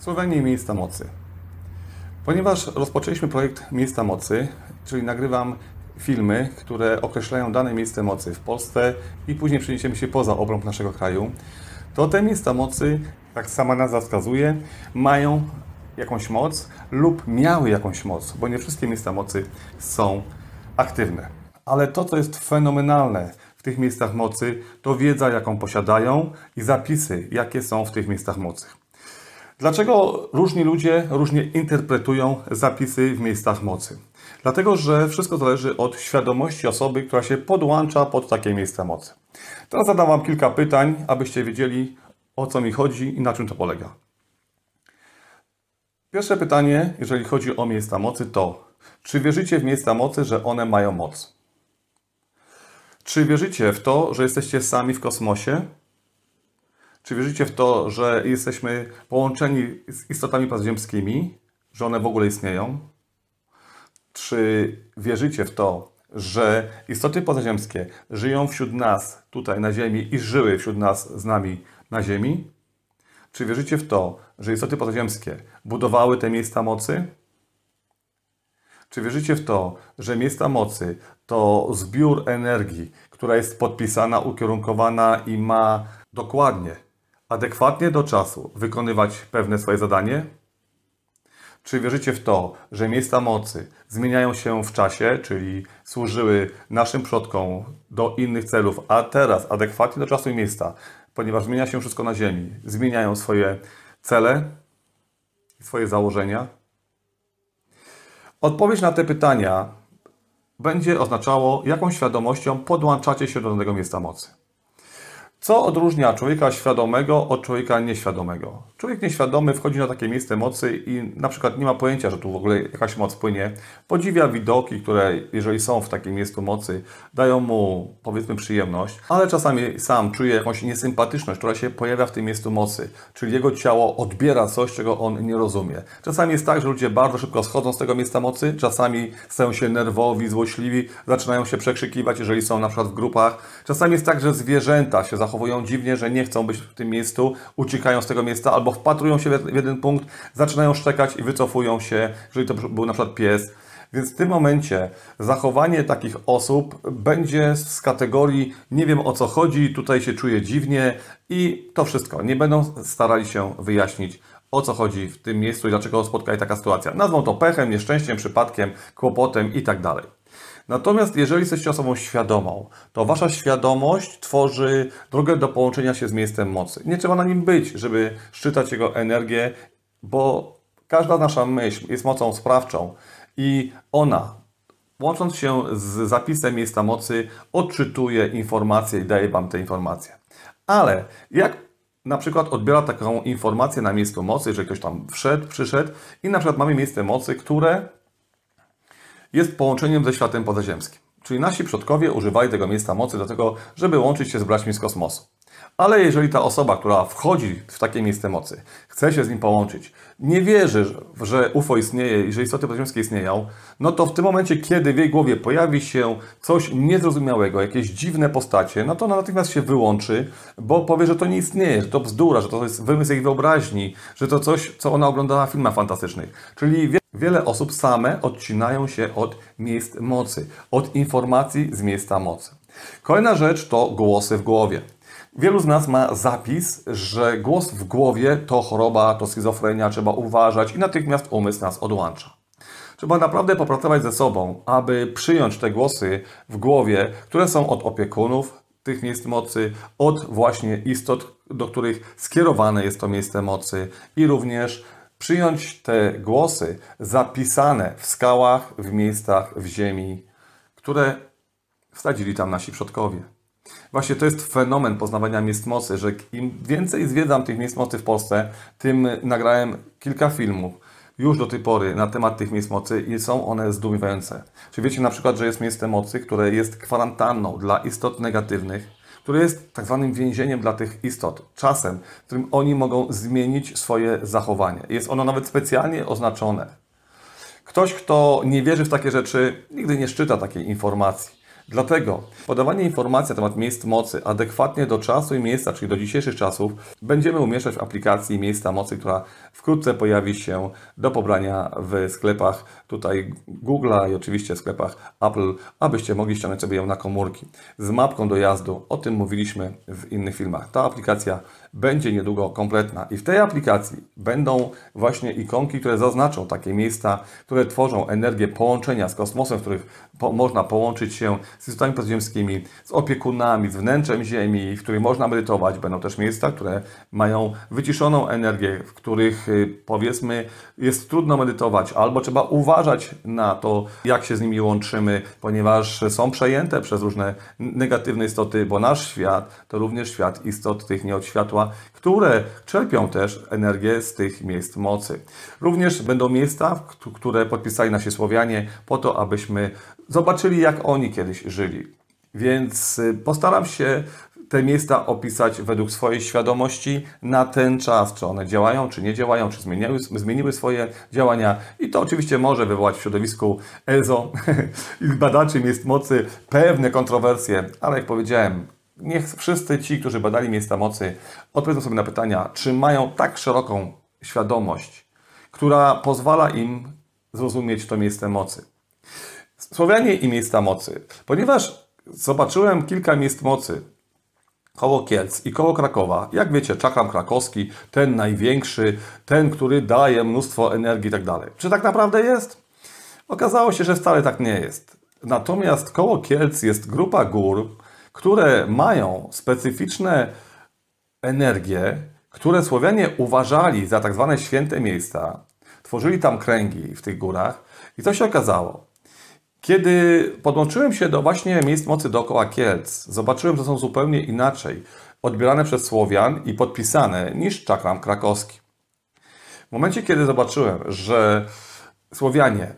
Słowanie Miejsca Mocy. Ponieważ rozpoczęliśmy projekt Miejsca Mocy, czyli nagrywam filmy, które określają dane miejsce mocy w Polsce i później przeniesiemy się poza obrąb naszego kraju, to te miejsca mocy, jak sama nazwa wskazuje, mają jakąś moc lub miały jakąś moc, bo nie wszystkie miejsca mocy są aktywne. Ale to, co jest fenomenalne w tych miejscach mocy, to wiedza, jaką posiadają i zapisy, jakie są w tych miejscach mocy. Dlaczego różni ludzie różnie interpretują zapisy w miejscach mocy? Dlatego, że wszystko zależy od świadomości osoby, która się podłącza pod takie miejsce mocy. Teraz zadam Wam kilka pytań, abyście wiedzieli o co mi chodzi i na czym to polega. Pierwsze pytanie, jeżeli chodzi o miejsca mocy, to czy wierzycie w miejsca mocy, że one mają moc? Czy wierzycie w to, że jesteście sami w kosmosie czy wierzycie w to, że jesteśmy połączeni z istotami podziemskimi, że one w ogóle istnieją? Czy wierzycie w to, że istoty pozaziemskie żyją wśród nas tutaj na Ziemi i żyły wśród nas z nami na Ziemi? Czy wierzycie w to, że istoty pozaziemskie budowały te miejsca mocy? Czy wierzycie w to, że miejsca mocy to zbiór energii, która jest podpisana, ukierunkowana i ma dokładnie adekwatnie do czasu wykonywać pewne swoje zadanie? Czy wierzycie w to, że miejsca mocy zmieniają się w czasie, czyli służyły naszym przodkom do innych celów, a teraz adekwatnie do czasu i miejsca, ponieważ zmienia się wszystko na Ziemi, zmieniają swoje cele i swoje założenia? Odpowiedź na te pytania będzie oznaczało, jaką świadomością podłączacie się do danego miejsca mocy. Co odróżnia człowieka świadomego od człowieka nieświadomego? Człowiek nieświadomy wchodzi na takie miejsce mocy i na przykład nie ma pojęcia, że tu w ogóle jakaś moc płynie. Podziwia widoki, które jeżeli są w takim miejscu mocy, dają mu powiedzmy przyjemność, ale czasami sam czuje jakąś niesympatyczność, która się pojawia w tym miejscu mocy, czyli jego ciało odbiera coś, czego on nie rozumie. Czasami jest tak, że ludzie bardzo szybko schodzą z tego miejsca mocy, czasami stają się nerwowi, złośliwi, zaczynają się przekrzykiwać, jeżeli są na przykład w grupach. Czasami jest tak, że zwierzęta się zachowują zachowują dziwnie, że nie chcą być w tym miejscu, uciekają z tego miejsca albo wpatrują się w jeden punkt, zaczynają szczekać i wycofują się, jeżeli to był na przykład pies. Więc w tym momencie zachowanie takich osób będzie z kategorii nie wiem o co chodzi, tutaj się czuję dziwnie i to wszystko. Nie będą starali się wyjaśnić o co chodzi w tym miejscu i dlaczego spotka taka sytuacja. Nazwą to pechem, nieszczęściem, przypadkiem, kłopotem i tak dalej. Natomiast jeżeli jesteście osobą świadomą, to wasza świadomość tworzy drogę do połączenia się z miejscem mocy. Nie trzeba na nim być, żeby szczytać jego energię, bo każda nasza myśl jest mocą sprawczą i ona, łącząc się z zapisem miejsca mocy, odczytuje informacje i daje wam te informacje. Ale jak na przykład odbiera taką informację na miejscu mocy, że ktoś tam wszedł, przyszedł i na przykład mamy miejsce mocy, które jest połączeniem ze światem pozaziemskim. Czyli nasi przodkowie używali tego miejsca mocy do tego, żeby łączyć się z braćmi z kosmosu. Ale jeżeli ta osoba, która wchodzi w takie miejsce mocy, chce się z nim połączyć, nie wierzy, że UFO istnieje i że istoty podziemskie istnieją, no to w tym momencie, kiedy w jej głowie pojawi się coś niezrozumiałego, jakieś dziwne postacie, no to ona natychmiast się wyłączy, bo powie, że to nie istnieje, że to bzdura, że to jest wymysł jej wyobraźni, że to coś, co ona oglądała na filmach fantastycznych. Czyli wiele osób same odcinają się od miejsc mocy, od informacji z miejsca mocy. Kolejna rzecz to głosy w głowie. Wielu z nas ma zapis, że głos w głowie to choroba, to schizofrenia, trzeba uważać i natychmiast umysł nas odłącza. Trzeba naprawdę popracować ze sobą, aby przyjąć te głosy w głowie, które są od opiekunów tych miejsc mocy, od właśnie istot, do których skierowane jest to miejsce mocy i również przyjąć te głosy zapisane w skałach, w miejscach, w ziemi, które wsadzili tam nasi przodkowie. Właśnie to jest fenomen poznawania miejsc mocy, że im więcej zwiedzam tych miejsc mocy w Polsce, tym nagrałem kilka filmów już do tej pory na temat tych miejsc mocy i są one zdumiewające. Czy wiecie na przykład, że jest miejsce mocy, które jest kwarantanną dla istot negatywnych, które jest tak zwanym więzieniem dla tych istot, czasem, w którym oni mogą zmienić swoje zachowanie. Jest ono nawet specjalnie oznaczone. Ktoś, kto nie wierzy w takie rzeczy, nigdy nie szczyta takiej informacji. Dlatego podawanie informacji na temat miejsc mocy adekwatnie do czasu i miejsca, czyli do dzisiejszych czasów, będziemy umieszczać w aplikacji Miejsca Mocy, która wkrótce pojawi się do pobrania w sklepach tutaj Google'a i oczywiście w sklepach Apple, abyście mogli ściągnąć sobie ją na komórki. Z mapką dojazdu, o tym mówiliśmy w innych filmach. Ta aplikacja będzie niedługo kompletna. I w tej aplikacji będą właśnie ikonki, które zaznaczą takie miejsca, które tworzą energię połączenia z kosmosem, w których po można połączyć się z istotami podziemskimi, z opiekunami, z wnętrzem Ziemi, w których można medytować. Będą też miejsca, które mają wyciszoną energię, w których y, powiedzmy jest trudno medytować, albo trzeba uważać na to, jak się z nimi łączymy, ponieważ są przejęte przez różne negatywne istoty, bo nasz świat to również świat istot tych nie ciała, które czerpią też energię z tych miejsc mocy. Również będą miejsca, które podpisali nasi Słowianie po to, abyśmy zobaczyli, jak oni kiedyś żyli. Więc y, postaram się te miejsca opisać według swojej świadomości na ten czas, czy one działają, czy nie działają, czy zmieniły, zmieniły swoje działania. I to oczywiście może wywołać w środowisku EZO i badaczy miejsc mocy pewne kontrowersje, ale jak powiedziałem, niech wszyscy ci, którzy badali miejsca mocy, odpowiedzą sobie na pytania, czy mają tak szeroką świadomość, która pozwala im zrozumieć to miejsce mocy. Słowianie i miejsca mocy. Ponieważ zobaczyłem kilka miejsc mocy koło Kielc i koło Krakowa, jak wiecie, czakram krakowski, ten największy, ten, który daje mnóstwo energii i tak dalej. Czy tak naprawdę jest? Okazało się, że wcale tak nie jest. Natomiast koło Kielc jest grupa gór, które mają specyficzne energie, które Słowianie uważali za tak zwane święte miejsca, tworzyli tam kręgi w tych górach. I co się okazało? Kiedy podłączyłem się do właśnie miejsc mocy dookoła Kielc, zobaczyłem, że są zupełnie inaczej odbierane przez Słowian i podpisane niż czakram krakowski. W momencie, kiedy zobaczyłem, że Słowianie,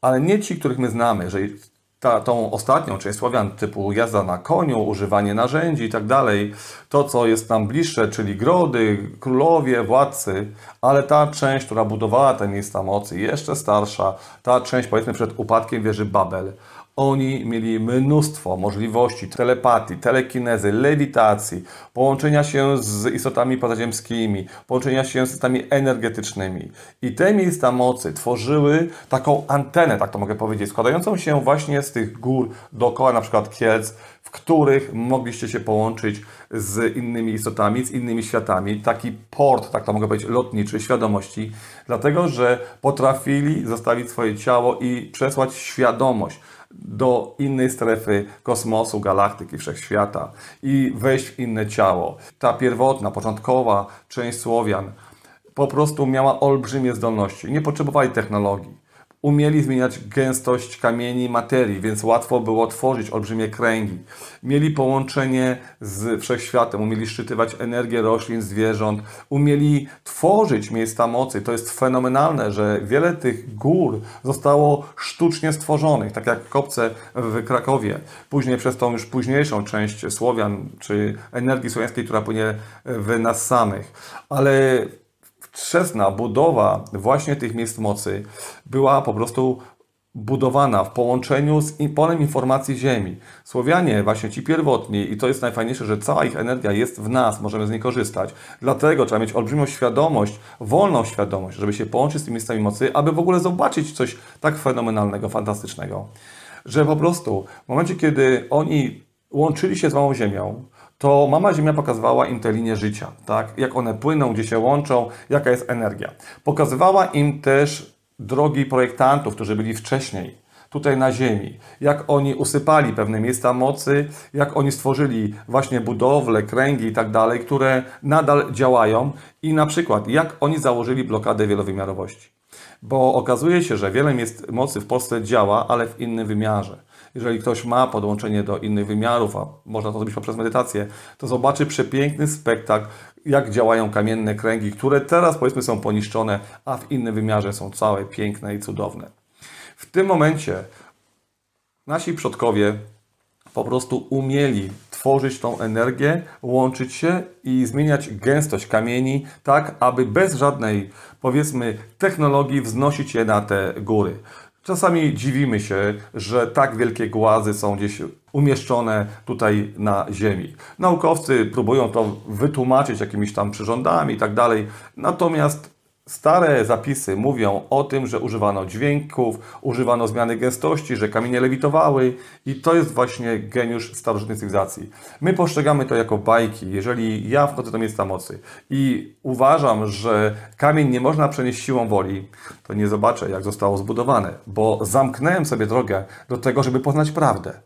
ale nie ci, których my znamy, że ta, tą ostatnią, czyli Słowian typu jazda na koniu, używanie narzędzi i tak dalej, to co jest nam bliższe, czyli grody, królowie, władcy, ale ta część, która budowała te miejsca mocy, jeszcze starsza, ta część powiedzmy przed upadkiem wieży Babel, oni mieli mnóstwo możliwości telepatii, telekinezy, lewitacji, połączenia się z istotami pozaziemskimi, połączenia się z istotami energetycznymi. I te miejsca mocy tworzyły taką antenę, tak to mogę powiedzieć, składającą się właśnie z tych gór dookoła na przykład Kielc, w których mogliście się połączyć z innymi istotami, z innymi światami. Taki port, tak to mogę powiedzieć, lotniczy świadomości, dlatego że potrafili zostawić swoje ciało i przesłać świadomość do innej strefy kosmosu, galaktyki, wszechświata i wejść w inne ciało. Ta pierwotna, początkowa część Słowian po prostu miała olbrzymie zdolności. Nie potrzebowali technologii umieli zmieniać gęstość kamieni materii, więc łatwo było tworzyć olbrzymie kręgi. Mieli połączenie z wszechświatem, umieli szczytywać energię roślin, zwierząt, umieli tworzyć miejsca mocy. To jest fenomenalne, że wiele tych gór zostało sztucznie stworzonych, tak jak kopce w Krakowie. Później przez tą już późniejszą część Słowian, czy energii słowiańskiej, która płynie w nas samych. Ale wczesna budowa właśnie tych miejsc mocy była po prostu budowana w połączeniu z polem informacji Ziemi. Słowianie, właśnie ci pierwotni, i to jest najfajniejsze, że cała ich energia jest w nas, możemy z niej korzystać. Dlatego trzeba mieć olbrzymią świadomość, wolną świadomość, żeby się połączyć z tymi miejscami mocy, aby w ogóle zobaczyć coś tak fenomenalnego, fantastycznego. Że po prostu w momencie, kiedy oni łączyli się z Małą Ziemią, to mama Ziemia pokazywała im te linie życia, tak? jak one płyną, gdzie się łączą, jaka jest energia. Pokazywała im też drogi projektantów, którzy byli wcześniej tutaj na Ziemi, jak oni usypali pewne miejsca mocy, jak oni stworzyli właśnie budowle, kręgi i tak dalej, które nadal działają i na przykład jak oni założyli blokadę wielowymiarowości. Bo okazuje się, że wiele miejsc mocy w Polsce działa, ale w innym wymiarze. Jeżeli ktoś ma podłączenie do innych wymiarów, a można to zrobić poprzez medytację, to zobaczy przepiękny spektakl, jak działają kamienne kręgi, które teraz powiedzmy są poniszczone, a w innym wymiarze są całe piękne i cudowne. W tym momencie nasi przodkowie po prostu umieli tworzyć tą energię, łączyć się i zmieniać gęstość kamieni, tak aby bez żadnej, powiedzmy, technologii wznosić je na te góry. Czasami dziwimy się, że tak wielkie głazy są gdzieś umieszczone tutaj na Ziemi. Naukowcy próbują to wytłumaczyć jakimiś tam przyrządami i tak dalej, natomiast Stare zapisy mówią o tym, że używano dźwięków, używano zmiany gęstości, że kamienie lewitowały i to jest właśnie geniusz starożytnej cywilizacji. My postrzegamy to jako bajki. Jeżeli ja wchodzę do miejsca mocy i uważam, że kamień nie można przenieść siłą woli, to nie zobaczę jak zostało zbudowane, bo zamknąłem sobie drogę do tego, żeby poznać prawdę.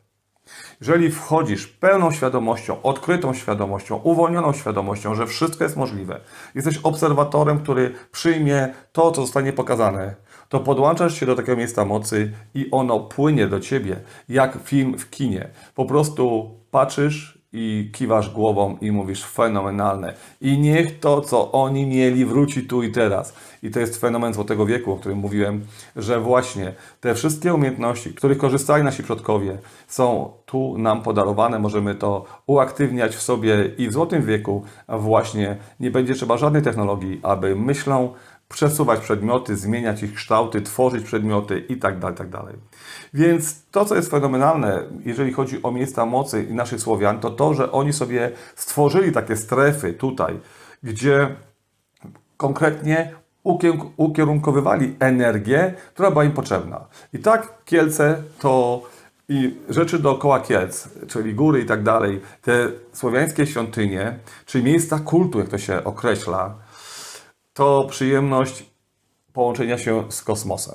Jeżeli wchodzisz pełną świadomością, odkrytą świadomością, uwolnioną świadomością, że wszystko jest możliwe, jesteś obserwatorem, który przyjmie to, co zostanie pokazane, to podłączasz się do takiego miejsca mocy i ono płynie do ciebie, jak film w kinie. Po prostu patrzysz i kiwasz głową i mówisz fenomenalne. I niech to, co oni mieli, wróci tu i teraz. I to jest fenomen złotego wieku, o którym mówiłem, że właśnie te wszystkie umiejętności, których korzystali nasi przodkowie, są tu nam podarowane. Możemy to uaktywniać w sobie i w złotym wieku właśnie nie będzie trzeba żadnej technologii, aby myślą, przesuwać przedmioty, zmieniać ich kształty, tworzyć przedmioty itd., tak itd. Tak Więc to, co jest fenomenalne, jeżeli chodzi o miejsca mocy i naszych Słowian, to to, że oni sobie stworzyli takie strefy tutaj, gdzie konkretnie ukierunkowywali energię, która była im potrzebna. I tak Kielce to i rzeczy dookoła Kielc, czyli góry i tak dalej, te słowiańskie świątynie, czy miejsca kultu, jak to się określa, to przyjemność połączenia się z kosmosem.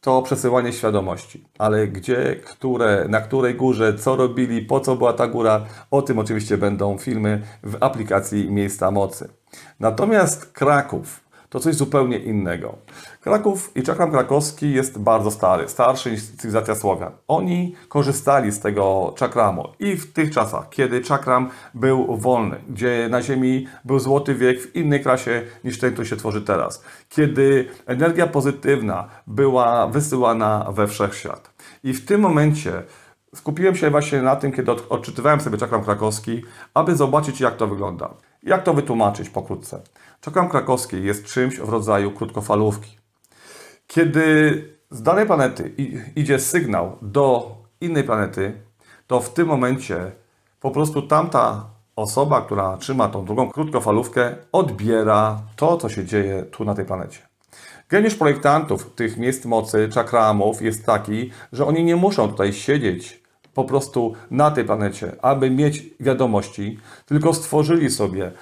To przesyłanie świadomości, ale gdzie, które, na której górze, co robili, po co była ta góra, o tym oczywiście będą filmy w aplikacji Miejsca Mocy. Natomiast Kraków to coś zupełnie innego. Kraków i czakram krakowski jest bardzo stary, starszy niż cywilizacja Słowian. Oni korzystali z tego czakramu i w tych czasach, kiedy czakram był wolny, gdzie na Ziemi był złoty wiek w innej klasie niż ten, który się tworzy teraz, kiedy energia pozytywna była wysyłana we wszechświat. I w tym momencie skupiłem się właśnie na tym, kiedy odczytywałem sobie czakram krakowski, aby zobaczyć, jak to wygląda. Jak to wytłumaczyć pokrótce? Czekam krakowski jest czymś w rodzaju krótkofalówki. Kiedy z danej planety idzie sygnał do innej planety, to w tym momencie po prostu tamta osoba, która trzyma tą drugą krótkofalówkę, odbiera to, co się dzieje tu na tej planecie. Geniusz projektantów tych miejsc mocy, czakramów jest taki, że oni nie muszą tutaj siedzieć po prostu na tej planecie, aby mieć wiadomości, tylko stworzyli sobie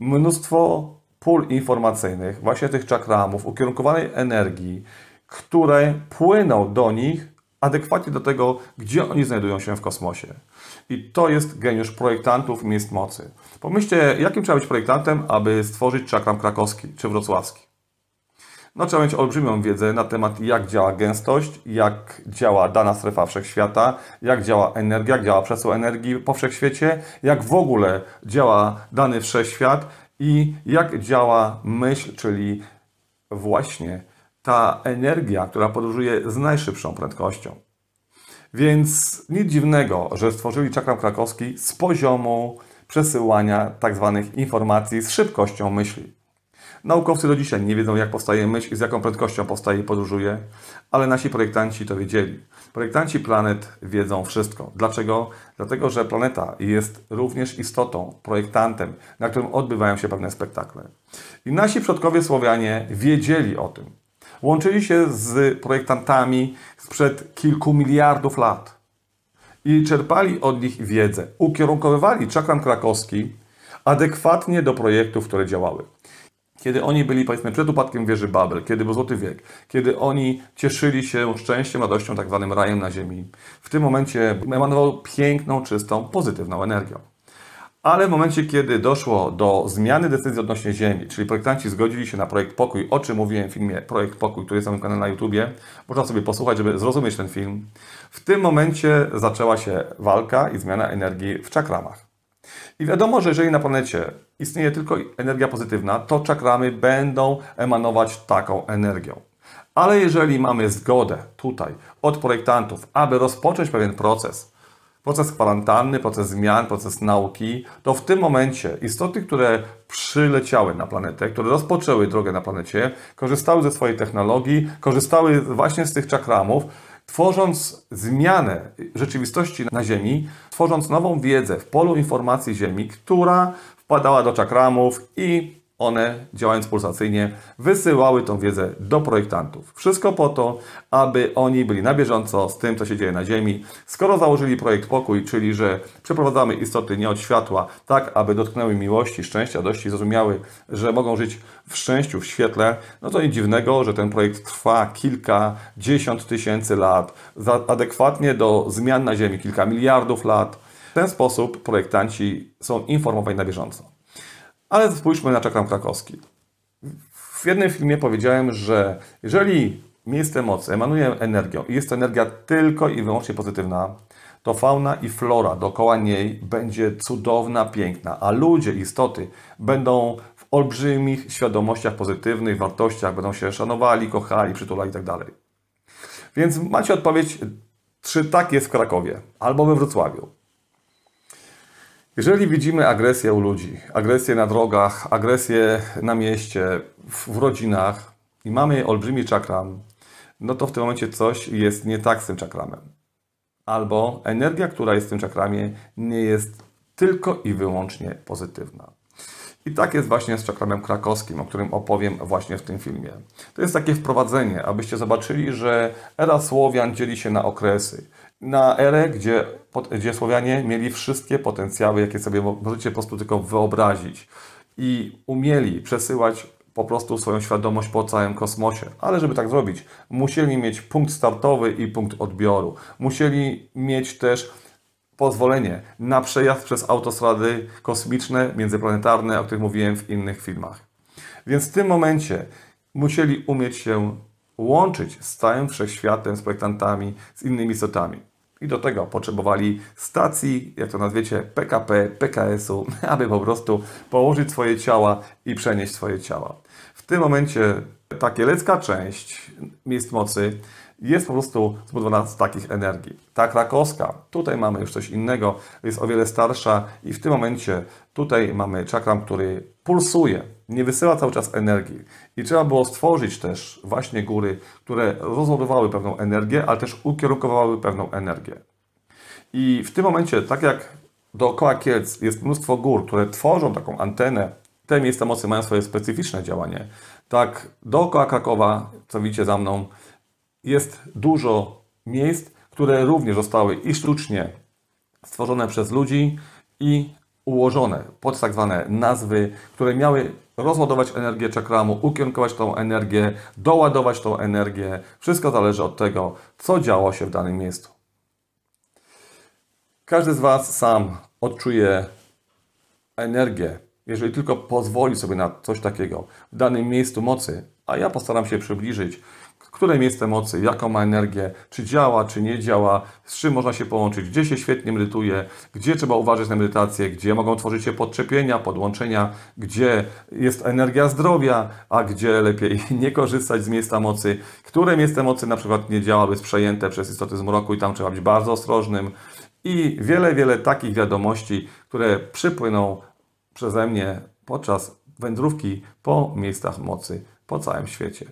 mnóstwo pól informacyjnych, właśnie tych czakramów, ukierunkowanej energii, które płyną do nich adekwatnie do tego, gdzie oni znajdują się w kosmosie. I to jest geniusz projektantów miejsc mocy. Pomyślcie, jakim trzeba być projektantem, aby stworzyć czakram krakowski czy wrocławski. No, trzeba mieć olbrzymią wiedzę na temat, jak działa gęstość, jak działa dana strefa wszechświata, jak działa energia, jak działa przesył energii po wszechświecie, jak w ogóle działa dany wszechświat i jak działa myśl, czyli właśnie ta energia, która podróżuje z najszybszą prędkością. Więc nic dziwnego, że stworzyli czakram krakowski z poziomu przesyłania tak zwanych informacji z szybkością myśli. Naukowcy do dzisiaj nie wiedzą, jak powstaje myśl i z jaką prędkością powstaje i podróżuje, ale nasi projektanci to wiedzieli. Projektanci planet wiedzą wszystko. Dlaczego? Dlatego, że planeta jest również istotą, projektantem, na którym odbywają się pewne spektakle. I nasi przodkowie Słowianie wiedzieli o tym. Łączyli się z projektantami sprzed kilku miliardów lat i czerpali od nich wiedzę. Ukierunkowywali czakran krakowski adekwatnie do projektów, które działały kiedy oni byli powiedzmy przed upadkiem wieży Babel, kiedy był Złoty Wiek, kiedy oni cieszyli się szczęściem, radością, tak zwanym rajem na ziemi, w tym momencie emanował piękną, czystą, pozytywną energią. Ale w momencie, kiedy doszło do zmiany decyzji odnośnie Ziemi, czyli projektanci zgodzili się na projekt Pokój, o czym mówiłem w filmie Projekt Pokój, który jest na moim kanale na YouTubie, można sobie posłuchać, żeby zrozumieć ten film. W tym momencie zaczęła się walka i zmiana energii w czakramach. I wiadomo, że jeżeli na planecie istnieje tylko energia pozytywna, to czakramy będą emanować taką energią. Ale jeżeli mamy zgodę tutaj od projektantów, aby rozpocząć pewien proces, proces kwarantanny, proces zmian, proces nauki, to w tym momencie istoty, które przyleciały na planetę, które rozpoczęły drogę na planecie, korzystały ze swojej technologii, korzystały właśnie z tych czakramów, Tworząc zmianę rzeczywistości na Ziemi, tworząc nową wiedzę w polu informacji Ziemi, która wpadała do czakramów i one działając pulsacyjnie wysyłały tą wiedzę do projektantów. Wszystko po to, aby oni byli na bieżąco z tym, co się dzieje na Ziemi. Skoro założyli projekt Pokój, czyli że przeprowadzamy istoty nie od światła, tak aby dotknęły miłości, szczęścia, dości zrozumiały, że mogą żyć w szczęściu, w świetle, no to nic dziwnego, że ten projekt trwa kilka, dziesiąt tysięcy lat, adekwatnie do zmian na Ziemi kilka miliardów lat. W ten sposób projektanci są informowani na bieżąco. Ale spójrzmy na czakram krakowski. W jednym filmie powiedziałem, że jeżeli miejsce mocy emanuje energią i jest to energia tylko i wyłącznie pozytywna, to fauna i flora dookoła niej będzie cudowna, piękna, a ludzie, istoty będą w olbrzymich świadomościach pozytywnych, wartościach, będą się szanowali, kochali, przytulali itd. Tak Więc macie odpowiedź, czy tak jest w Krakowie albo we Wrocławiu. Jeżeli widzimy agresję u ludzi, agresję na drogach, agresję na mieście, w, w rodzinach i mamy olbrzymi czakram, no to w tym momencie coś jest nie tak z tym czakramem. Albo energia, która jest w tym czakramie, nie jest tylko i wyłącznie pozytywna. I tak jest właśnie z czakramem krakowskim, o którym opowiem właśnie w tym filmie. To jest takie wprowadzenie, abyście zobaczyli, że era Słowian dzieli się na okresy na erę, gdzie, gdzie Słowianie mieli wszystkie potencjały, jakie sobie możecie po prostu tylko wyobrazić i umieli przesyłać po prostu swoją świadomość po całym kosmosie. Ale żeby tak zrobić, musieli mieć punkt startowy i punkt odbioru. Musieli mieć też pozwolenie na przejazd przez autostrady kosmiczne, międzyplanetarne, o których mówiłem w innych filmach. Więc w tym momencie musieli umieć się łączyć z całym wszechświatem, z projektantami, z innymi istotami. I do tego potrzebowali stacji, jak to nazwiecie, PKP, PKS-u, aby po prostu położyć swoje ciała i przenieść swoje ciała. W tym momencie ta kielecka część miejsc mocy jest po prostu zbudowana z takich energii. Ta krakowska, tutaj mamy już coś innego, jest o wiele starsza i w tym momencie tutaj mamy czakram, który pulsuje, nie wysyła cały czas energii. I trzeba było stworzyć też właśnie góry, które rozładowały pewną energię, ale też ukierunkowały pewną energię. I w tym momencie, tak jak dookoła Kielc jest mnóstwo gór, które tworzą taką antenę, te miejsca mocy mają swoje specyficzne działanie. Tak dookoła Krakowa, co widzicie za mną, jest dużo miejsc, które również zostały i sztucznie stworzone przez ludzi i ułożone pod tak zwane nazwy, które miały rozładować energię czakramu, ukierunkować tą energię, doładować tą energię. Wszystko zależy od tego, co działo się w danym miejscu. Każdy z Was sam odczuje energię, jeżeli tylko pozwoli sobie na coś takiego w danym miejscu mocy, a ja postaram się przybliżyć które miejsce mocy, jaką ma energię, czy działa, czy nie działa, z czym można się połączyć, gdzie się świetnie medytuje, gdzie trzeba uważać na medytację, gdzie mogą tworzyć się podczepienia, podłączenia, gdzie jest energia zdrowia, a gdzie lepiej nie korzystać z miejsca mocy, które miejsce mocy na przykład nie działa, jest przejęte przez istoty zmroku i tam trzeba być bardzo ostrożnym. I wiele, wiele takich wiadomości, które przypłyną przeze mnie podczas wędrówki po miejscach mocy po całym świecie.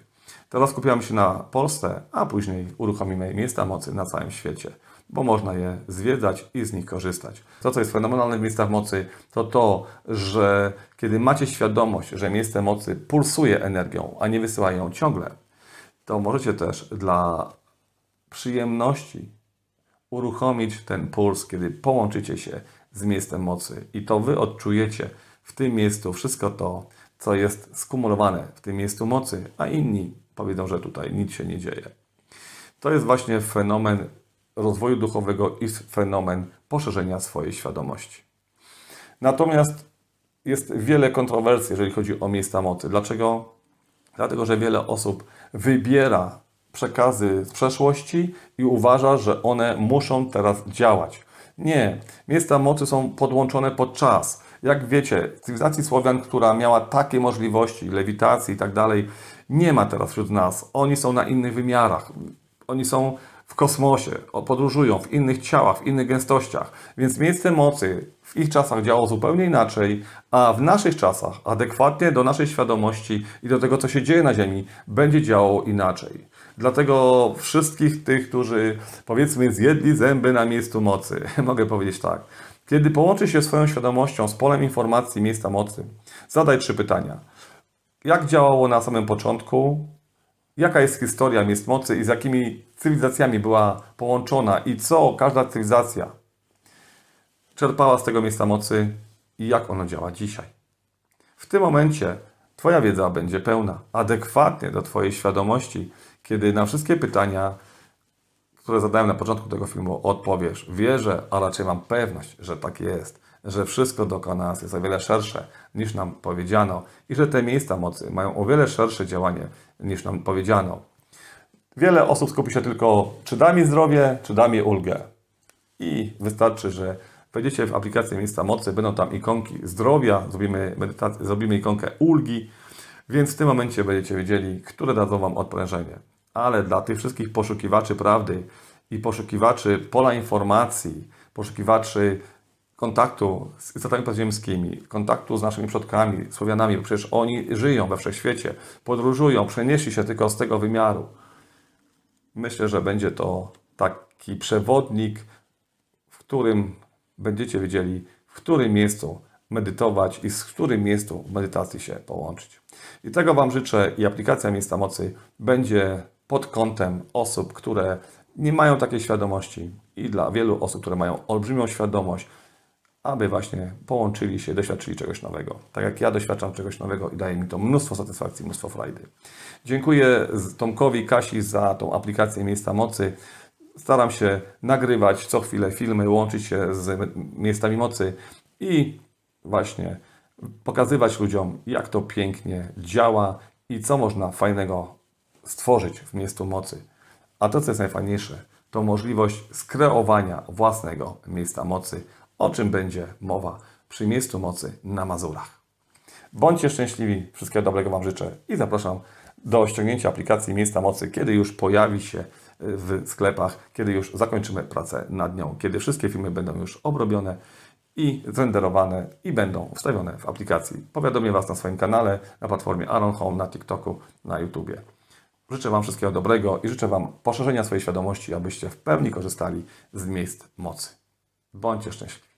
Teraz skupiamy się na Polsce, a później uruchomimy miejsca mocy na całym świecie, bo można je zwiedzać i z nich korzystać. To, co jest fenomenalne w miejscach mocy, to to, że kiedy macie świadomość, że miejsce mocy pulsuje energią, a nie wysyła ją ciągle, to możecie też dla przyjemności uruchomić ten puls, kiedy połączycie się z miejscem mocy i to wy odczujecie w tym miejscu wszystko to, co jest skumulowane w tym miejscu mocy, a inni powiedzą, że tutaj nic się nie dzieje. To jest właśnie fenomen rozwoju duchowego i fenomen poszerzenia swojej świadomości. Natomiast jest wiele kontrowersji, jeżeli chodzi o miejsca mocy. Dlaczego? Dlatego, że wiele osób wybiera przekazy z przeszłości i uważa, że one muszą teraz działać. Nie, miejsca mocy są podłączone pod czas. Jak wiecie, w cywilizacji Słowian, która miała takie możliwości lewitacji i tak dalej, nie ma teraz wśród nas. Oni są na innych wymiarach. Oni są w kosmosie, podróżują w innych ciałach, w innych gęstościach, więc miejsce mocy w ich czasach działo zupełnie inaczej, a w naszych czasach, adekwatnie do naszej świadomości i do tego, co się dzieje na Ziemi, będzie działo inaczej. Dlatego wszystkich tych, którzy powiedzmy zjedli zęby na miejscu mocy, mogę powiedzieć tak. Kiedy połączy się swoją świadomością z polem informacji miejsca mocy, zadaj trzy pytania jak działało na samym początku, jaka jest historia miejsc mocy i z jakimi cywilizacjami była połączona i co każda cywilizacja czerpała z tego miejsca mocy i jak ono działa dzisiaj. W tym momencie Twoja wiedza będzie pełna, adekwatnie do Twojej świadomości, kiedy na wszystkie pytania, które zadałem na początku tego filmu, odpowiesz. Wierzę, a raczej mam pewność, że tak jest że wszystko do nas jest o wiele szersze niż nam powiedziano i że te miejsca mocy mają o wiele szersze działanie niż nam powiedziano. Wiele osób skupi się tylko, czy da mi zdrowie, czy da mi ulgę. I wystarczy, że wejdziecie w aplikację Miejsca Mocy, będą tam ikonki zdrowia, zrobimy, zrobimy ikonkę ulgi, więc w tym momencie będziecie wiedzieli, które dadzą Wam odprężenie. Ale dla tych wszystkich poszukiwaczy prawdy i poszukiwaczy pola informacji, poszukiwaczy kontaktu z istotami podziemskimi, kontaktu z naszymi przodkami, Słowianami, bo przecież oni żyją we wszechświecie, podróżują, przenieśli się tylko z tego wymiaru. Myślę, że będzie to taki przewodnik, w którym będziecie wiedzieli, w którym miejscu medytować i z którym miejscu medytacji się połączyć. I tego Wam życzę i aplikacja Miejsca Mocy będzie pod kątem osób, które nie mają takiej świadomości i dla wielu osób, które mają olbrzymią świadomość, aby właśnie połączyli się, doświadczyli czegoś nowego. Tak jak ja doświadczam czegoś nowego i daje mi to mnóstwo satysfakcji, mnóstwo frajdy. Dziękuję Tomkowi, Kasi za tą aplikację Miejsca Mocy. Staram się nagrywać co chwilę filmy, łączyć się z miejscami mocy i właśnie pokazywać ludziom, jak to pięknie działa i co można fajnego stworzyć w miejscu mocy. A to, co jest najfajniejsze, to możliwość skreowania własnego miejsca mocy o czym będzie mowa przy miejscu mocy na Mazurach. Bądźcie szczęśliwi, wszystkiego dobrego Wam życzę i zapraszam do ściągnięcia aplikacji Miejsca Mocy, kiedy już pojawi się y, w sklepach, kiedy już zakończymy pracę nad nią, kiedy wszystkie filmy będą już obrobione i zrenderowane i będą wstawione w aplikacji. Powiadomię Was na swoim kanale, na platformie Aaron Home, na TikToku, na YouTubie. Życzę Wam wszystkiego dobrego i życzę Wam poszerzenia swojej świadomości, abyście w pełni korzystali z miejsc mocy. Bądźcie szczęśliwi.